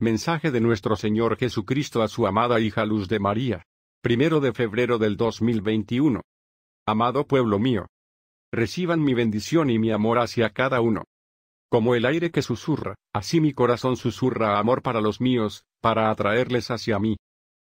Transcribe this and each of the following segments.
Mensaje de nuestro Señor Jesucristo a su amada hija Luz de María. Primero de febrero del 2021. Amado pueblo mío. Reciban mi bendición y mi amor hacia cada uno. Como el aire que susurra, así mi corazón susurra amor para los míos, para atraerles hacia mí.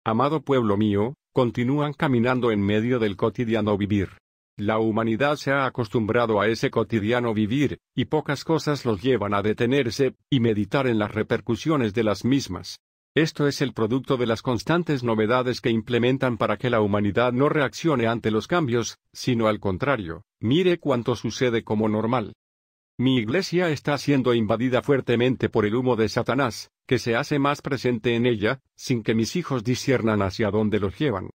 Amado pueblo mío, continúan caminando en medio del cotidiano vivir. La humanidad se ha acostumbrado a ese cotidiano vivir, y pocas cosas los llevan a detenerse y meditar en las repercusiones de las mismas. Esto es el producto de las constantes novedades que implementan para que la humanidad no reaccione ante los cambios, sino al contrario, mire cuánto sucede como normal. Mi iglesia está siendo invadida fuertemente por el humo de Satanás, que se hace más presente en ella, sin que mis hijos disciernan hacia dónde los llevan.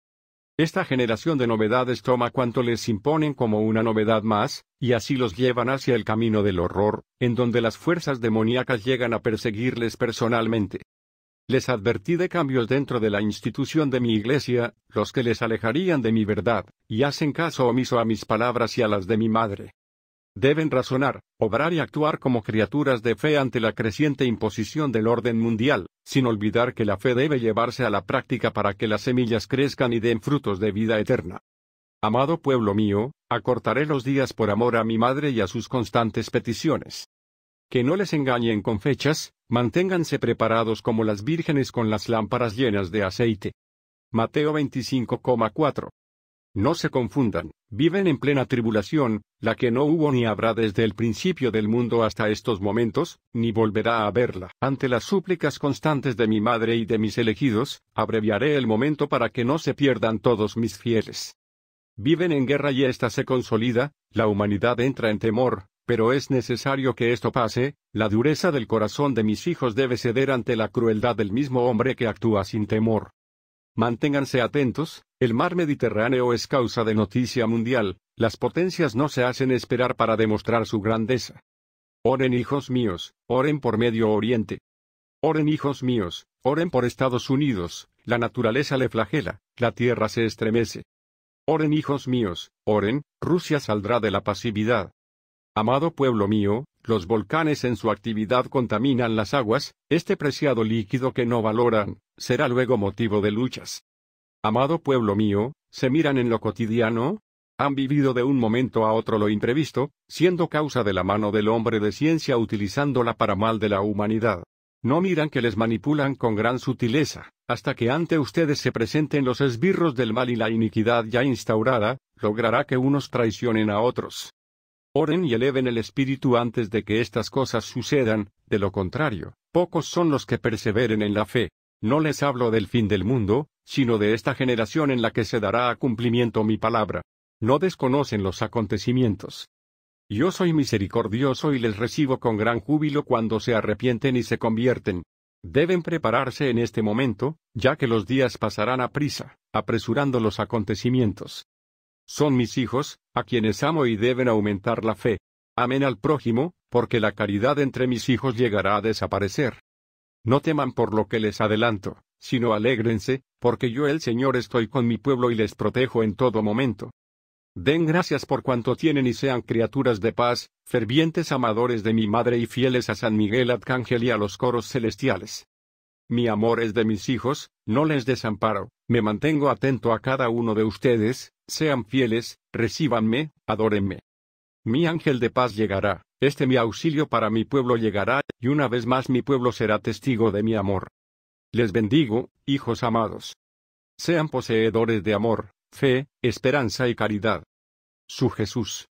Esta generación de novedades toma cuanto les imponen como una novedad más, y así los llevan hacia el camino del horror, en donde las fuerzas demoníacas llegan a perseguirles personalmente. Les advertí de cambios dentro de la institución de mi iglesia, los que les alejarían de mi verdad, y hacen caso omiso a mis palabras y a las de mi madre. Deben razonar, obrar y actuar como criaturas de fe ante la creciente imposición del orden mundial, sin olvidar que la fe debe llevarse a la práctica para que las semillas crezcan y den frutos de vida eterna. Amado pueblo mío, acortaré los días por amor a mi madre y a sus constantes peticiones. Que no les engañen con fechas, manténganse preparados como las vírgenes con las lámparas llenas de aceite. Mateo 25,4. No se confundan, viven en plena tribulación, la que no hubo ni habrá desde el principio del mundo hasta estos momentos, ni volverá a verla. Ante las súplicas constantes de mi madre y de mis elegidos, abreviaré el momento para que no se pierdan todos mis fieles. Viven en guerra y ésta se consolida, la humanidad entra en temor, pero es necesario que esto pase, la dureza del corazón de mis hijos debe ceder ante la crueldad del mismo hombre que actúa sin temor. Manténganse atentos, el mar Mediterráneo es causa de noticia mundial, las potencias no se hacen esperar para demostrar su grandeza. Oren hijos míos, oren por Medio Oriente. Oren hijos míos, oren por Estados Unidos, la naturaleza le flagela, la tierra se estremece. Oren hijos míos, oren, Rusia saldrá de la pasividad. Amado pueblo mío, los volcanes en su actividad contaminan las aguas, este preciado líquido que no valoran, será luego motivo de luchas. Amado pueblo mío, ¿se miran en lo cotidiano? Han vivido de un momento a otro lo imprevisto, siendo causa de la mano del hombre de ciencia utilizándola para mal de la humanidad. No miran que les manipulan con gran sutileza, hasta que ante ustedes se presenten los esbirros del mal y la iniquidad ya instaurada, logrará que unos traicionen a otros. Oren y eleven el espíritu antes de que estas cosas sucedan, de lo contrario, pocos son los que perseveren en la fe. No les hablo del fin del mundo, sino de esta generación en la que se dará a cumplimiento mi palabra. No desconocen los acontecimientos. Yo soy misericordioso y les recibo con gran júbilo cuando se arrepienten y se convierten. Deben prepararse en este momento, ya que los días pasarán a prisa, apresurando los acontecimientos. Son mis hijos, a quienes amo y deben aumentar la fe. Amén al prójimo, porque la caridad entre mis hijos llegará a desaparecer. No teman por lo que les adelanto, sino alégrense, porque yo el Señor estoy con mi pueblo y les protejo en todo momento. Den gracias por cuanto tienen y sean criaturas de paz, fervientes amadores de mi madre y fieles a San Miguel Arcángel y a los coros celestiales. Mi amor es de mis hijos, no les desamparo, me mantengo atento a cada uno de ustedes, sean fieles, recíbanme, adórenme. Mi ángel de paz llegará, este mi auxilio para mi pueblo llegará, y una vez más mi pueblo será testigo de mi amor. Les bendigo, hijos amados. Sean poseedores de amor, fe, esperanza y caridad. Su Jesús.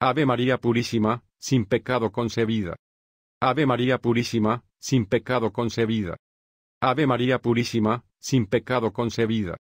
Ave María Purísima, sin pecado concebida. Ave María Purísima, sin pecado concebida. Ave María Purísima, sin pecado concebida.